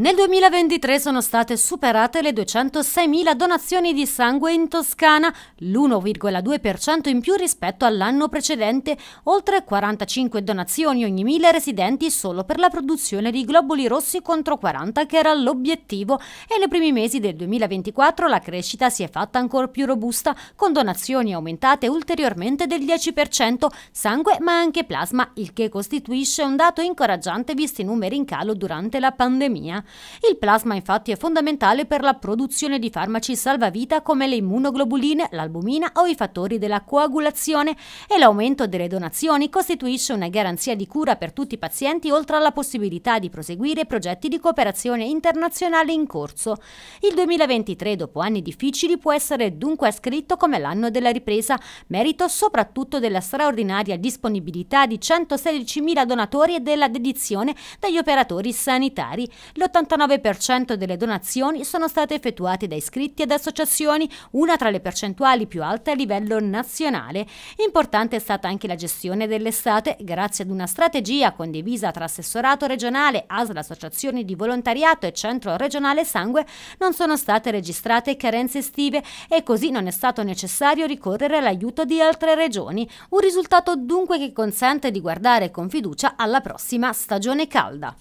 Nel 2023 sono state superate le 206.000 donazioni di sangue in Toscana, l'1,2% in più rispetto all'anno precedente, oltre 45 donazioni ogni 1.000 residenti solo per la produzione di globuli rossi contro 40 che era l'obiettivo e nei primi mesi del 2024 la crescita si è fatta ancora più robusta, con donazioni aumentate ulteriormente del 10%, sangue ma anche plasma, il che costituisce un dato incoraggiante visti i numeri in calo durante la pandemia. Il plasma infatti è fondamentale per la produzione di farmaci salvavita come le immunoglobuline, l'albumina o i fattori della coagulazione e l'aumento delle donazioni costituisce una garanzia di cura per tutti i pazienti oltre alla possibilità di proseguire progetti di cooperazione internazionale in corso. Il 2023, dopo anni difficili, può essere dunque ascritto come l'anno della ripresa, merito soprattutto della straordinaria disponibilità di 116.000 donatori e della dedizione degli operatori sanitari. Lo l'89% delle donazioni sono state effettuate da iscritti ed associazioni, una tra le percentuali più alte a livello nazionale. Importante è stata anche la gestione dell'estate, grazie ad una strategia condivisa tra assessorato regionale, ASL associazioni di volontariato e centro regionale sangue, non sono state registrate carenze estive e così non è stato necessario ricorrere all'aiuto di altre regioni. Un risultato dunque che consente di guardare con fiducia alla prossima stagione calda.